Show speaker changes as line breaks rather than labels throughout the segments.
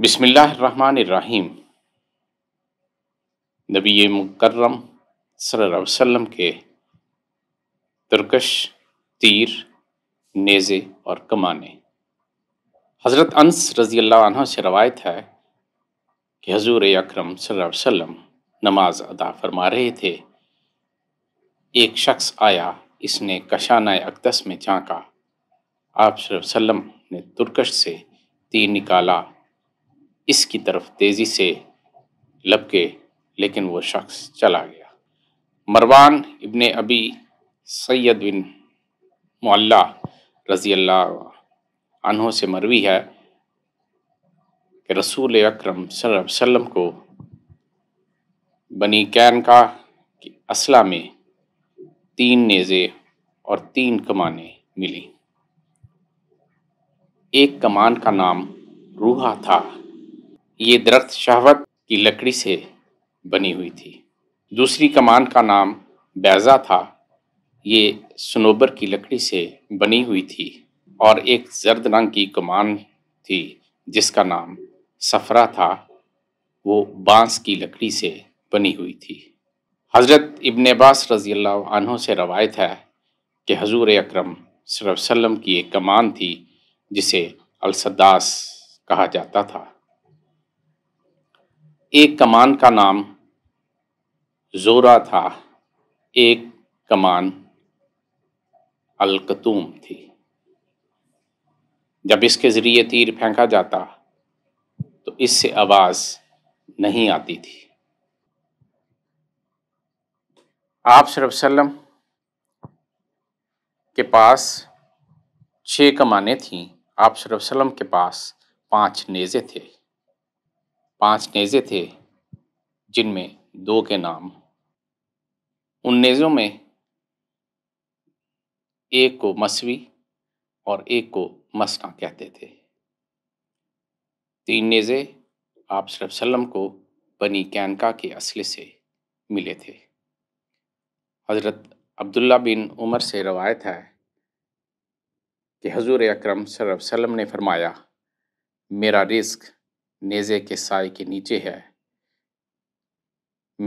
बिसमीम नबी मुकर्रम वसल्लम के तुर्कश तीर नेज़े और कमाने हज़रत अंस रज़ी अल्लाह से रवायत है कि हजूर अक्रम वसल्लम नमाज अदा फरमा रहे थे एक शख्स आया इसने कशाना अकदस में झांका आप वसल्लम ने तुर्कश से तीर निकाला इसकी तरफ तेजी से लपके लेकिन वो शख्स चला गया मरवान इबन अबी सैद बिन मोल्ला रज़ी अल्लाह से मरवी है कि रसूल अक्रम वसम को बनी कैन का कि असला में तीन नेज़े और तीन कमानें मिली एक कमान का नाम रूहा था ये दरख्त शहवत की लकड़ी से बनी हुई थी दूसरी कमान का नाम बैजा था ये सनोबर की लकड़ी से बनी हुई थी और एक जर्द रंग की कमान थी जिसका नाम सफरा था वो बांस की लकड़ी से बनी हुई थी हज़रत इब्ने अब्बास रज़ी अल्लाह से रवायत है कि हजूर अक्रम वसम की एक कमान थी जिसे अलसदास कहा जाता था एक कमान का नाम जोरा था एक कमान अलकतूम थी जब इसके ज़रिए तीर फेंका जाता तो इससे आवाज़ नहीं आती थी आप सल्लम के पास छह कमाने थीं आप सल्लम के पास पांच नेज़े थे पांच नेज़े थे जिनमें दो के नाम उन नेज़ों में एक को मसवी और एक को मसना कहते थे तीन नेज़े आप वसल्लम को बनी कैनका के असले से मिले थे हज़रत अब्दुल्ला बिन उमर से रवायत है कि हजूर अक्रम वसल्लम ने फरमाया मेरा रिस्क नेज़े के साय के नीचे है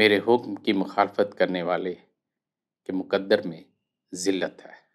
मेरे हुक्म की मुखालफत करने वाले के मुकद्दर में ज़िल्लत है